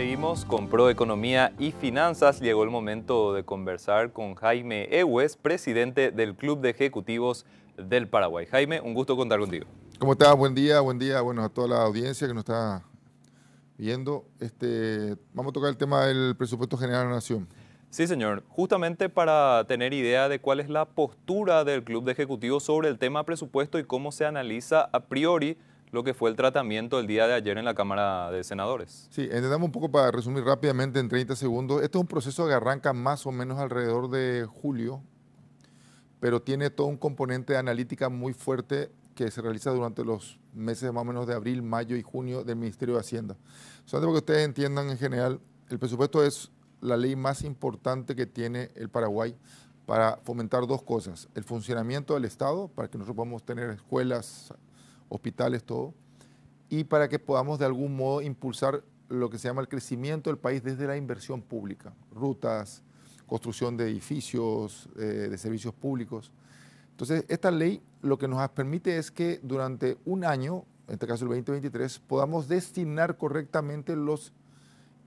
Seguimos con Pro Economía y Finanzas. Llegó el momento de conversar con Jaime Ewes, presidente del Club de Ejecutivos del Paraguay. Jaime, un gusto contar contigo. ¿Cómo estás? Buen día, buen día. Bueno, a toda la audiencia que nos está viendo. Este, vamos a tocar el tema del presupuesto general de la Nación. Sí, señor. Justamente para tener idea de cuál es la postura del Club de Ejecutivos sobre el tema presupuesto y cómo se analiza a priori lo que fue el tratamiento el día de ayer en la Cámara de Senadores. Sí, entendamos un poco para resumir rápidamente en 30 segundos. Este es un proceso que arranca más o menos alrededor de julio, pero tiene todo un componente de analítica muy fuerte que se realiza durante los meses más o menos de abril, mayo y junio del Ministerio de Hacienda. Solamente para que ustedes entiendan en general, el presupuesto es la ley más importante que tiene el Paraguay para fomentar dos cosas, el funcionamiento del Estado, para que nosotros podamos tener escuelas, hospitales, todo, y para que podamos de algún modo impulsar lo que se llama el crecimiento del país desde la inversión pública, rutas, construcción de edificios, eh, de servicios públicos. Entonces, esta ley lo que nos permite es que durante un año, en este caso el 2023, podamos destinar correctamente los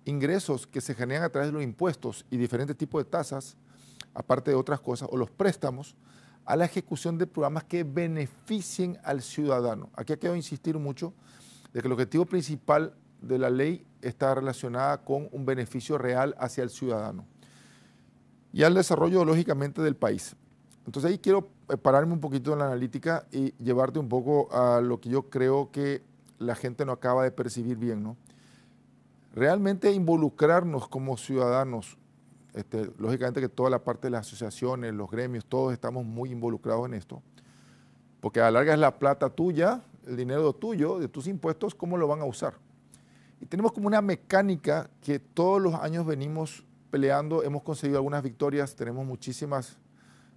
ingresos que se generan a través de los impuestos y diferentes tipos de tasas, aparte de otras cosas, o los préstamos, a la ejecución de programas que beneficien al ciudadano. Aquí ha quedado insistir mucho de que el objetivo principal de la ley está relacionada con un beneficio real hacia el ciudadano y al desarrollo, lógicamente, del país. Entonces ahí quiero eh, pararme un poquito en la analítica y llevarte un poco a lo que yo creo que la gente no acaba de percibir bien, ¿no? Realmente involucrarnos como ciudadanos este, lógicamente que toda la parte de las asociaciones, los gremios, todos estamos muy involucrados en esto. Porque a la larga es la plata tuya, el dinero tuyo, de tus impuestos, ¿cómo lo van a usar? Y tenemos como una mecánica que todos los años venimos peleando, hemos conseguido algunas victorias, tenemos muchísimas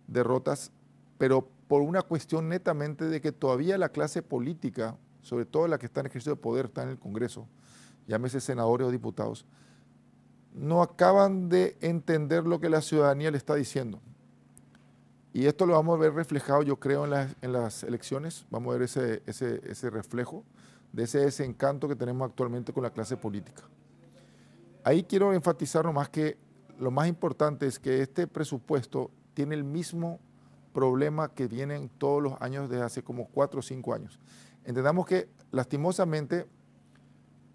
derrotas, pero por una cuestión netamente de que todavía la clase política, sobre todo la que está en ejercicio de poder, está en el Congreso, llámese senadores o diputados, no acaban de entender lo que la ciudadanía le está diciendo. Y esto lo vamos a ver reflejado, yo creo, en las, elecciones. Vamos a ver ese, ese, ese reflejo de ese desencanto que tenemos actualmente con la clase política. Ahí quiero enfatizar nomás que lo más importante es que este presupuesto tiene el mismo problema que vienen todos los años desde hace como cuatro o cinco años. Entendamos que lastimosamente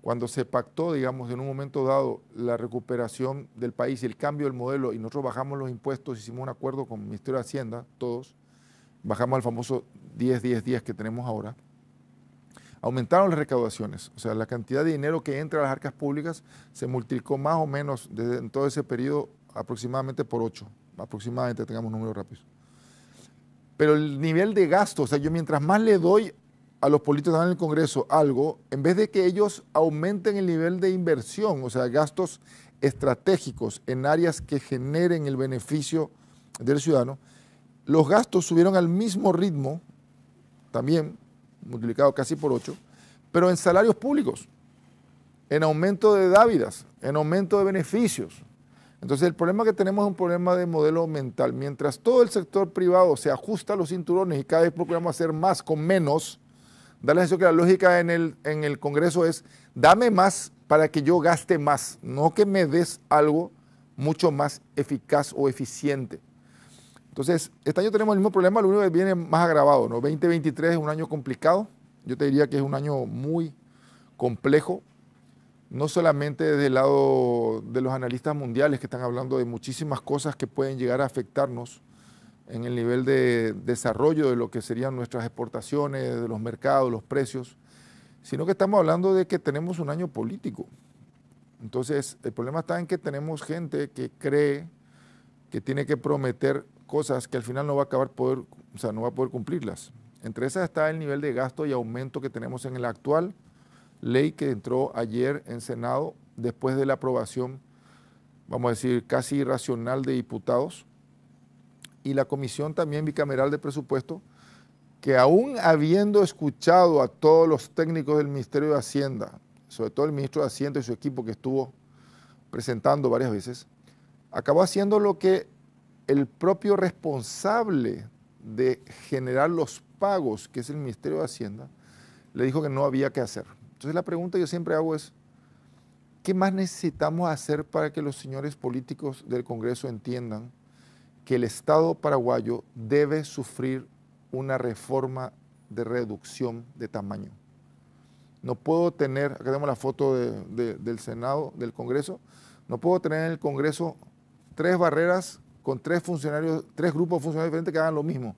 cuando se pactó, digamos, en un momento dado la recuperación del país y el cambio del modelo, y nosotros bajamos los impuestos, hicimos un acuerdo con el Ministerio de Hacienda, todos, bajamos al famoso 10-10-10 que tenemos ahora, aumentaron las recaudaciones, o sea, la cantidad de dinero que entra a las arcas públicas se multiplicó más o menos desde en todo ese periodo aproximadamente por 8, aproximadamente, tengamos números rápidos. Pero el nivel de gasto, o sea, yo mientras más le doy a los políticos en el Congreso algo, en vez de que ellos aumenten el nivel de inversión, o sea, gastos estratégicos en áreas que generen el beneficio del ciudadano, los gastos subieron al mismo ritmo, también multiplicado casi por 8, pero en salarios públicos, en aumento de dávidas, en aumento de beneficios. Entonces el problema que tenemos es un problema de modelo mental. Mientras todo el sector privado se ajusta a los cinturones y cada vez procuramos hacer más con menos, Darle la sensación que la lógica en el, en el Congreso es, dame más para que yo gaste más, no que me des algo mucho más eficaz o eficiente. Entonces, este año tenemos el mismo problema, lo único que viene más agravado, ¿no? 2023 es un año complicado, yo te diría que es un año muy complejo, no solamente desde el lado de los analistas mundiales que están hablando de muchísimas cosas que pueden llegar a afectarnos en el nivel de desarrollo de lo que serían nuestras exportaciones, de los mercados, los precios, sino que estamos hablando de que tenemos un año político. Entonces, el problema está en que tenemos gente que cree que tiene que prometer cosas que al final no va a acabar poder, o sea, no va a poder cumplirlas. Entre esas está el nivel de gasto y aumento que tenemos en la actual ley que entró ayer en Senado después de la aprobación, vamos a decir, casi irracional de diputados y la Comisión también bicameral de presupuesto, que aún habiendo escuchado a todos los técnicos del Ministerio de Hacienda, sobre todo el ministro de Hacienda y su equipo que estuvo presentando varias veces, acabó haciendo lo que el propio responsable de generar los pagos, que es el Ministerio de Hacienda, le dijo que no había que hacer. Entonces la pregunta que yo siempre hago es, ¿qué más necesitamos hacer para que los señores políticos del Congreso entiendan que el Estado paraguayo debe sufrir una reforma de reducción de tamaño. No puedo tener, acá tenemos la foto del Senado, del Congreso, no puedo tener en el Congreso tres barreras con tres funcionarios, tres grupos de funcionarios diferentes que hagan lo mismo.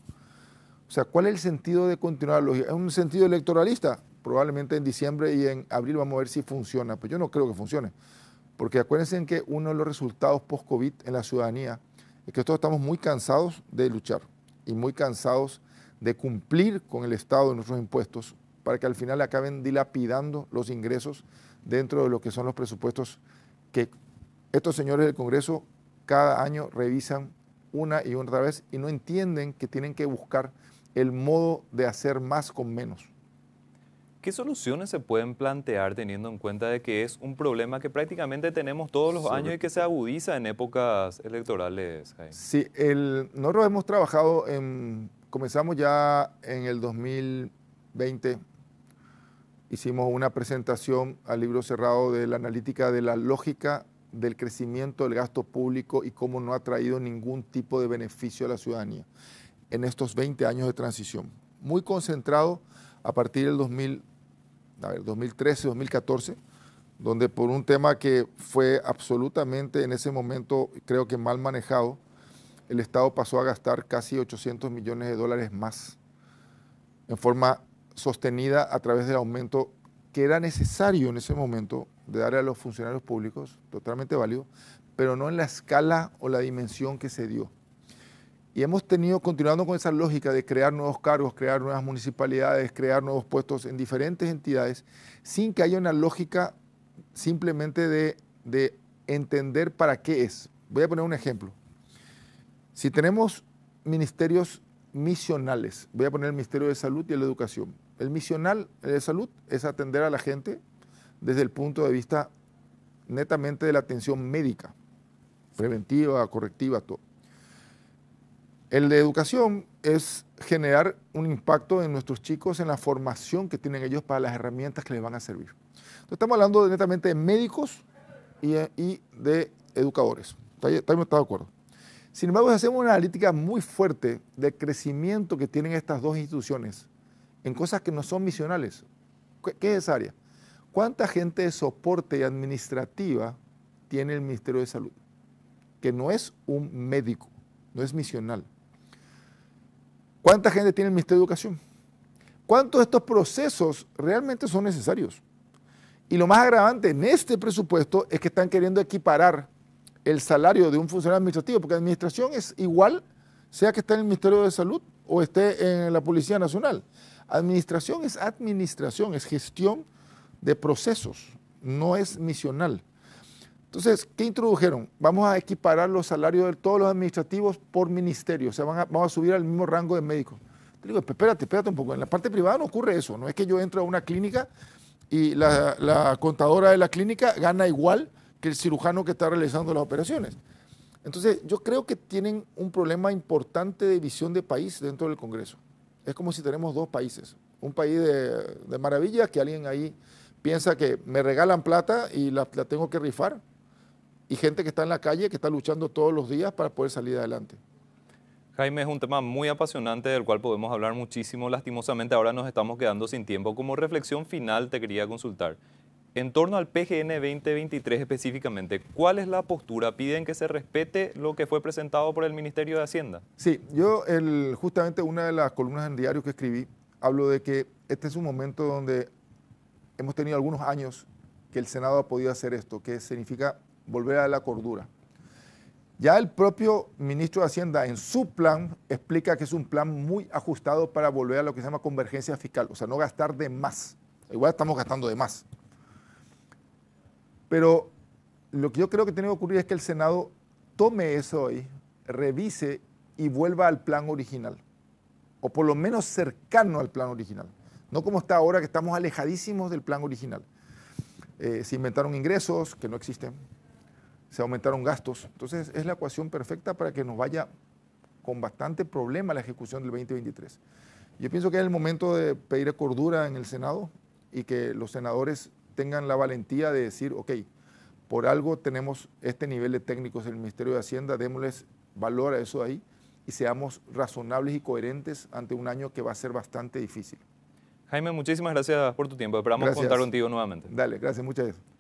O sea, ¿cuál es el sentido de continuarlo? ¿Es un sentido electoralista? Probablemente en diciembre y en abril vamos a ver si funciona. pero yo no creo que funcione. Porque acuérdense que uno de los resultados post-COVID en la ciudadanía es que todos estamos muy cansados de luchar y muy cansados de cumplir con el Estado de nuestros impuestos para que al final acaben dilapidando los ingresos dentro de lo que son los presupuestos que estos señores del Congreso cada año revisan una y otra vez y no entienden que tienen que buscar el modo de hacer más con menos. ¿Qué soluciones se pueden plantear teniendo en cuenta de que es un problema que prácticamente tenemos todos los años y que se agudiza en épocas electorales? Sí, nosotros hemos trabajado, en, comenzamos ya en el 2020, hicimos una presentación al libro cerrado de la analítica de la lógica del crecimiento del gasto público y cómo no ha traído ningún tipo de beneficio a la ciudadanía en estos 20 años de transición. Muy concentrado a partir del 2020 a ver, 2013, 2014, donde por un tema que fue absolutamente en ese momento, creo que mal manejado, el Estado pasó a gastar casi 800 millones de dólares más en forma sostenida a través del aumento que era necesario en ese momento de darle a los funcionarios públicos, totalmente válido, pero no en la escala o la dimensión que se dio. Y hemos tenido, continuando con esa lógica de crear nuevos cargos, crear nuevas municipalidades, crear nuevos puestos en diferentes entidades, sin que haya una lógica simplemente de, entender para qué es. Voy a poner un ejemplo. Si tenemos ministerios misionales, voy a poner el Ministerio de Salud y el de Educación. El misional de salud es atender a la gente desde el punto de vista netamente de la atención médica, preventiva, correctiva, todo. El de educación es generar un impacto en nuestros chicos, en la formación que tienen ellos para las herramientas que les van a servir. Entonces, estamos hablando netamente de médicos y, de educadores. está de acuerdo. Sin embargo, si hacemos una analítica muy fuerte del crecimiento que tienen estas dos instituciones en cosas que no son misionales, qué es esa área? ¿Cuánta gente de soporte y administrativa tiene el Ministerio de Salud? Que no es un médico, no es misional. ¿Cuánta gente tiene el Ministerio de Educación? ¿Cuántos de estos procesos realmente son necesarios? Y lo más agravante en este presupuesto es que están queriendo equiparar el salario de un funcionario administrativo, porque administración es igual, sea que esté en el Ministerio de Salud o esté en la Policía Nacional. Administración es administración, es gestión de procesos, no es misional. Entonces, ¿qué introdujeron? Vamos a equiparar los salarios de todos los administrativos por ministerio, o sea, vamos a subir al mismo rango de médicos. Te digo, espérate, espérate un poco, en la parte privada no ocurre eso, no es que yo entro a una clínica y la, contadora de la clínica gana igual que el cirujano que está realizando las operaciones. Entonces, yo creo que tienen un problema importante de visión de país dentro del Congreso. Es como si tenemos dos países. Un país de, de maravilla que alguien ahí piensa que me regalan plata y la tengo que rifar y gente que está en la calle, que está luchando todos los días para poder salir adelante. Jaime, es un tema muy apasionante del cual podemos hablar muchísimo. Lastimosamente ahora nos estamos quedando sin tiempo. Como reflexión final te quería consultar. En torno al PGN 2023 específicamente, ¿cuál es la postura? ¿Piden que se respete lo que fue presentado por el Ministerio de Hacienda? Sí, yo el, justamente una de las columnas en diario que escribí hablo de que este es un momento donde hemos tenido algunos años que el Senado ha podido hacer esto, que significa volver a la cordura. Ya el propio ministro de Hacienda en su plan explica que es un plan muy ajustado para volver a lo que se llama convergencia fiscal, o sea, no gastar de más. Igual estamos gastando de más. Pero lo que yo creo que tiene que ocurrir es que el Senado tome eso hoy, revise y vuelva al plan original, o por lo menos cercano al plan original, no como está ahora que estamos alejadísimos del plan original. Eh, se inventaron ingresos que no existen, se aumentaron gastos. Entonces es la ecuación perfecta para que nos vaya con bastante problema la ejecución del 2023. Yo pienso que es el momento de pedir cordura en el Senado y que los senadores tengan la valentía de decir, ok, por algo tenemos este nivel de técnicos en el Ministerio de Hacienda, démosles valor a eso ahí y seamos razonables y coherentes ante un año que va a ser bastante difícil. Jaime, muchísimas gracias por tu tiempo. Esperamos contar contigo nuevamente. Dale, gracias, muchas gracias.